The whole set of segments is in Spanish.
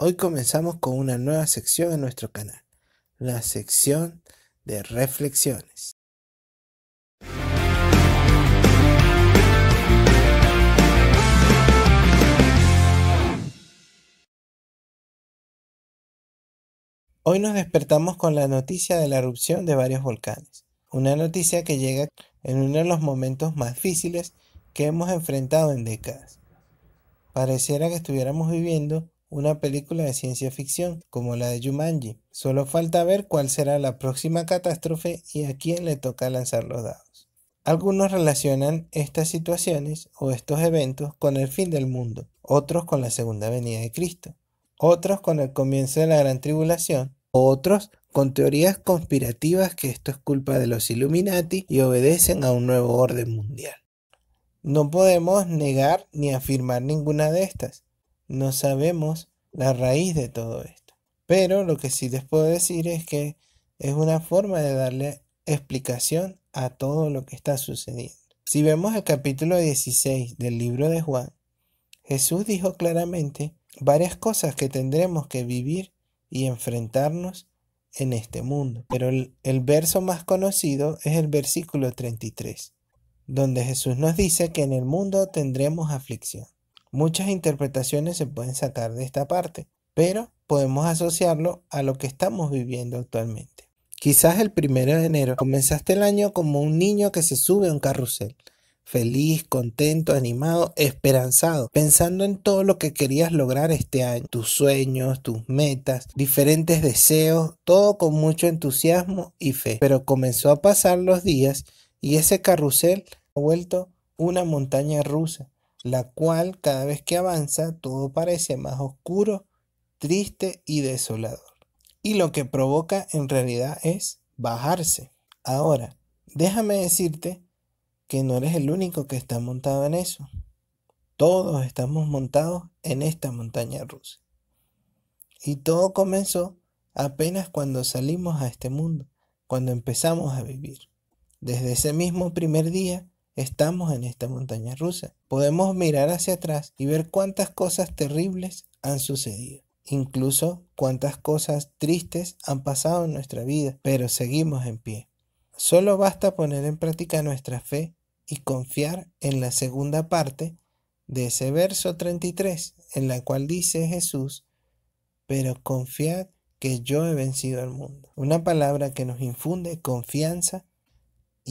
Hoy comenzamos con una nueva sección en nuestro canal, la sección de reflexiones. Hoy nos despertamos con la noticia de la erupción de varios volcanes, una noticia que llega en uno de los momentos más difíciles que hemos enfrentado en décadas. Pareciera que estuviéramos viviendo una película de ciencia ficción, como la de Jumanji. Solo falta ver cuál será la próxima catástrofe y a quién le toca lanzar los dados. Algunos relacionan estas situaciones o estos eventos con el fin del mundo, otros con la segunda venida de Cristo, otros con el comienzo de la gran tribulación, otros con teorías conspirativas que esto es culpa de los Illuminati y obedecen a un nuevo orden mundial. No podemos negar ni afirmar ninguna de estas, no sabemos la raíz de todo esto. Pero lo que sí les puedo decir es que es una forma de darle explicación a todo lo que está sucediendo. Si vemos el capítulo 16 del libro de Juan, Jesús dijo claramente varias cosas que tendremos que vivir y enfrentarnos en este mundo. Pero el, verso más conocido es el versículo 33, donde Jesús nos dice que en el mundo tendremos aflicción. Muchas interpretaciones se pueden sacar de esta parte, pero podemos asociarlo a lo que estamos viviendo actualmente. Quizás el primero de enero comenzaste el año como un niño que se sube a un carrusel, feliz, contento, animado, esperanzado, pensando en todo lo que querías lograr este año, tus sueños, tus metas, diferentes deseos, todo con mucho entusiasmo y fe. Pero comenzó a pasar los días y ese carrusel ha vuelto una montaña rusa la cual cada vez que avanza todo parece más oscuro, triste y desolador. Y lo que provoca en realidad es bajarse. Ahora, déjame decirte que no eres el único que está montado en eso. Todos estamos montados en esta montaña rusa. Y todo comenzó apenas cuando salimos a este mundo, cuando empezamos a vivir. Desde ese mismo primer día estamos en esta montaña rusa. Podemos mirar hacia atrás y ver cuántas cosas terribles han sucedido. Incluso cuántas cosas tristes han pasado en nuestra vida, pero seguimos en pie. Solo basta poner en práctica nuestra fe y confiar en la segunda parte de ese verso 33, en la cual dice Jesús, pero confiad que yo he vencido al mundo. Una palabra que nos infunde confianza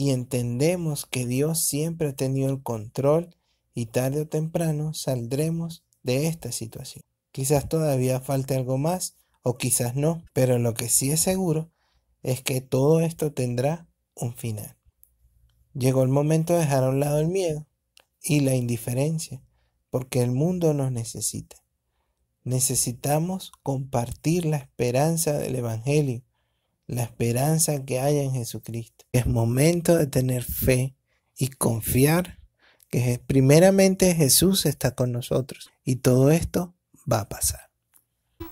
y entendemos que Dios siempre ha tenido el control y tarde o temprano saldremos de esta situación. Quizás todavía falte algo más o quizás no, pero lo que sí es seguro es que todo esto tendrá un final. Llegó el momento de dejar a un lado el miedo y la indiferencia, porque el mundo nos necesita. Necesitamos compartir la esperanza del Evangelio la esperanza que hay en Jesucristo. Es momento de tener fe y confiar que primeramente Jesús está con nosotros y todo esto va a pasar.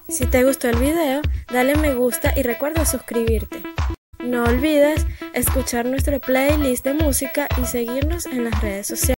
Si te gustó el video, dale me gusta y recuerda suscribirte. No olvides escuchar nuestra playlist de música y seguirnos en las redes sociales.